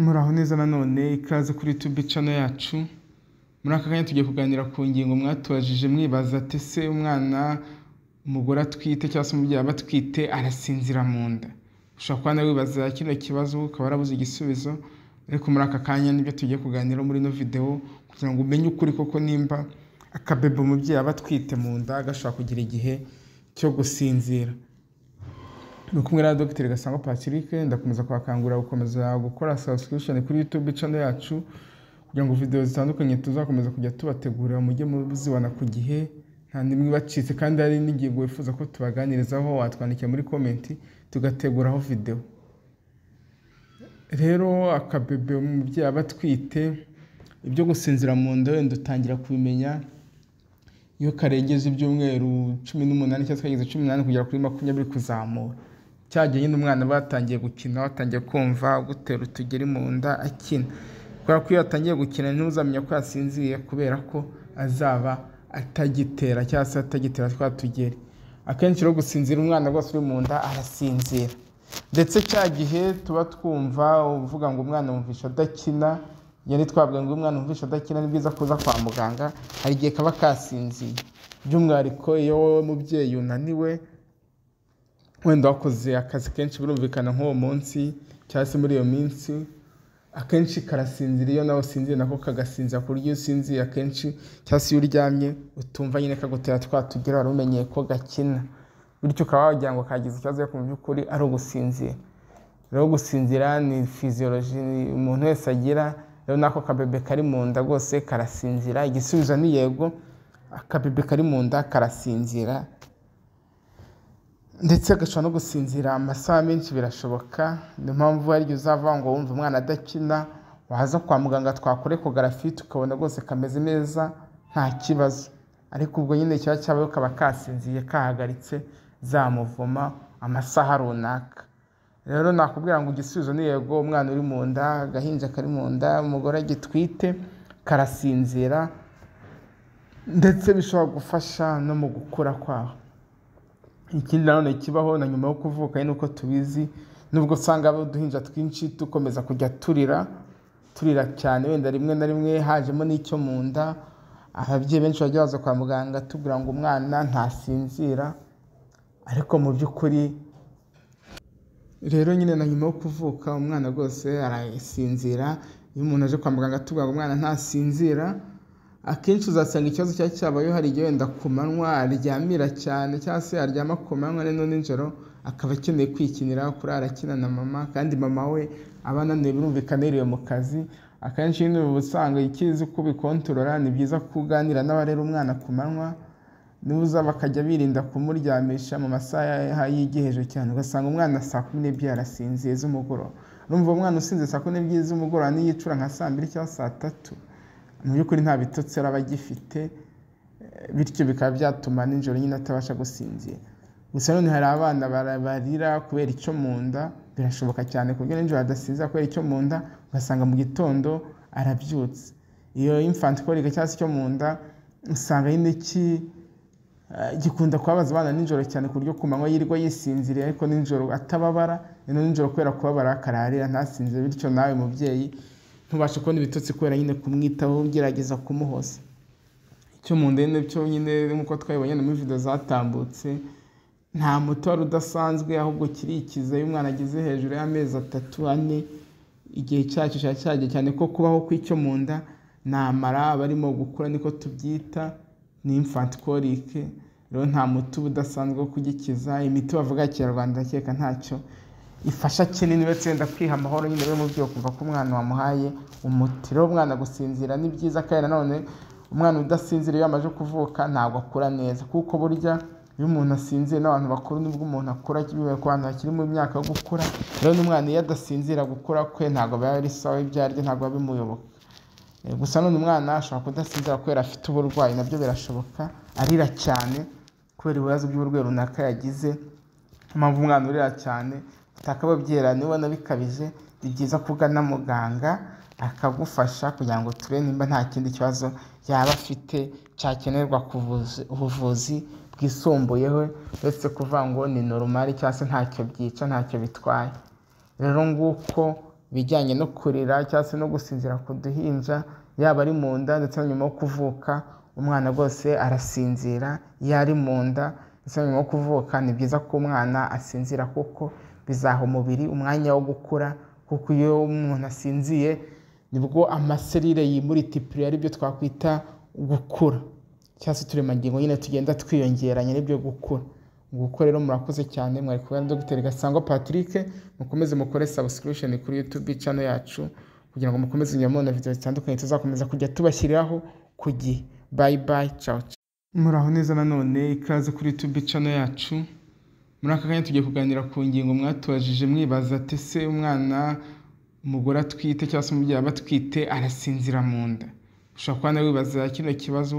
Muraho neza nanone ikaze kuri YouTube channel yacu muri aka kanya tugiye kuganira ku ngingo mwatubajije mwibaza ati se umwana umugore atwite cyangwa se umubyeyi aba atwite arasinzira mu nda ushobora kuba nawe wibaza kino kibazo ukaba warabuze igisubizo ariko muri aka kanya nibyo tugiye kuganira muri ino videwo kugira ngo umenye ukuri koko nimba akabebe umubyeyi aba atwite mu nda gashobora kugira igihe cyo gusinzira ni kumwe na dr gasango patrick ndakomeza kubakangurira gukomeza gukora subscription kuri youtube channel yacu kugira ngo video zitandukanye tuzakomeza kujya tubategurira mujye muzibona ku gihe nta nimwe ibacitse kandi hari n'ingingo wifuza ko tubaganirizaho watwandikira muri komenti tugateguraho video rero akabebe umubyeyi aba atwite ibyo gusinzira mu nda wenda utangira kubimenya iyo karengeje ibyumweru cumi n'umunani cyangwa kageze cumi n'umunani kugera kuri makumyabiri kuzamura cya nyine umwana batangiye gukina watangiye kumva gutera utugeri mu nda akina kubera ko iyo atangiye gukina ntuzamenya ko yasinziriye kubera ko azaba atagitera cyangwa se atagitera twa tugeri akenshi rero gusinzira umwana rwose uri mu nda arasinzira ndetse cya gihe tuba twumva uvuga ngo umwana wumvisha adakina yari twavuga ngo umwana wumvisha adakina ni byiza kuza kwa muganga hari igihe kaba kasinziye by'umwihariko iyo wowe mubyeyi unaniwe wenda wakoze akazi kenshi birumvikana nk'uwo munsi cyangwa se muri iyo minsi akenshi karasinzira iyo nawe usinziriye nako kagasinzira ku buryo iyo usinziye akenshi cyangwa se iyo uryamye utumva nyine kagutera twatugira tugira wari umenyeye ko gakina bityo ukaba wagira ngo kagize ikibazo ariko mu by'ukuri ari ugusinzira rero gusinzira ni fiziyoloji umuntu wese agira rero n'ako kabebe kari mu nda rwose karasinzira igisubizo ni yego akabebe kari mu nda karasinzira ndetse agashobora no gusinzira amasaha menshi birashoboka niyo mpamvu hari igihe uzava ngo wumva umwana adakina waza kwa muganga twakore ekogarafi tukabona rwose kameze neza nta kibazo ariko ubwo nyine kiba cyabayeho kaba kasinziye kahagaritse zamuvuma amasaha runaka rero nakubwira ngo igisubizo ni yego umwana uri mu nda agahinja kari mu nda umugore gitwite karasinzira ndetse bishobora gufasha no mu gukura kwaho ikindi nanone kibaho na nyuma yo kuvuka ari nuko tubizi nubwo usanga abo duhinja twinshi dukomeza kujya turira turira cyane wenda rimwe na rimwe hajemo n'icyo mu nda ababyeyi benshi bajya baza kwa muganga tubwira ngo umwana ntasinzira ariko mu by'ukuri rero nyine na nyuma yo kuvuka umwana rwose arasinzira iyo umuntu aje kwa muganga tubwira ngo umwana ntasinzira akenshi uzasanga ikibazo cyari cyabayeho hari igihe wenda ku manywa aryamira cyane cyangwa se aryama ku manywa no nijoro akaba akeneye kwikinira kurara akina na mama kandi mama we aba ananiwe birumvikana yiriwe mu kazi akenshi nyine uba usanga ikizi uko ubikontorora ni byiza kuganira uganira n'abarera umwana ku manywa nuza bakajya birinda kumuryamisha mu masaha y'igihe hejuru cyane ugasanga umwana saa kumi n'ebyiri yarasinziye z'umugoroba urumva umwana usinze saa kumi n'ebyiri z'umugoroba niyicura nka saa mbiri cyangwa saa tatu mu by'ukuri nta bitotsi araba agifite bityo bikaba byatuma nijoro nyine atabasha gusinzira gusa none hari abana barabarira kubera icyo mu nda birashoboka cyane ku buryo nijoro adasinzira kubera icyo mu nda ugasanga mu gitondo arabyutse iyo imfanti korega cyangwa se icyo mu nda usanga nyine eh, gikunda kubabaza abana nijoro cyane ku buryo ku manywa yirirwa yisinziriye ariko nijoro atababara nijoro kubera kubabara akararira ntasinzire bityo nawe mubyeyi ntubashe kubona ibitotsi kubera nyine kumwitaho ugerageza kumuhoza icyo mu ndende cyo nyine nk'uko twabibonye muri video zatambutse nta muti wari udasanzwe ahubwo kirikiza iyo umwana ageze hejuru y'amezi atatu ane igihe cyacu kiba cyane ko kubaho kw'icyo mu nda namara barimo gukura niko tubyita ni infant colic rero nta muti uba udasanzwe wo kugikiza imiti bavuga kinyarwanda ndakeka ntacyo ifasha kinini uretse wenda kwiha amahoro nyine we mubyeyi ukumva ko umwana wamuhaye umuti rero umwana gusinzira ni byiza kandi nanone umwana udasinzira iyo amaze kuvuka ntabwo akura neza kuko burya iyo umuntu asinzira n'abantu bakuru nibwo umuntu akura bibaye ku bantu bakiri mu myaka yo gukura rero n'umwana iyo adasinzira gukura kwe ntabwo biba ari sawa ibyo arya ntabwo biba bimuyoboka eh, gusa none umwana ashobora kudasinzira kubera afite uburwayi nabyo birashoboka arira cyane kubera ibibazo by'uburwayi runaka yagize mpamvu umwana urira cyane byakababyera nibona bikabije ni byiza kugana muganga akagufasha kugira ngo turebe nimba nta kindi kibazo yaba afite cyakenerwa ubuvuzi bwisumbuyeho uretse kuvuga ngo ni normal cyangwa se ntacyo byica ntacyo bitwaye rero nguko bijyanye no kurira cyangwa se no gusinzira ku duhinja yaba ari mu nda ndetse na nyuma yo kuvuka umwana rwose arasinzira iyo ari mu nda ndetse na nyuma yo kuvuka ni byiza ko umwana asinzira kuko bizaha umubiri umwanya wo gukura kuko iyo umuntu asinziye nibwo amaserire yimulitipurira aribyo twakwita gukura cyangwa se uturemangingo nyine tugenda twiyongeranya nibyo gukura gukora rero murakoze cyane mwari kumwe na dogiteri gasangwa patrick mukomeze mukore sabusikurisheni kuri yutube cano yacu kugira ngo mukomeze na videwo zitandukanye tuzakomeza kujya tubashyiriraho ku gihe bayi bayi caca muraho neza nanone ikaze kuri yutube cano yacu muri aka kanya tugiye kuganira ku ngingo mwatubajije mwibaza se umwana umugore atwite cyangwa se umubyeyi aba atwite arasinzira mu nda ushobora kuba nawe wibaza kino kibazo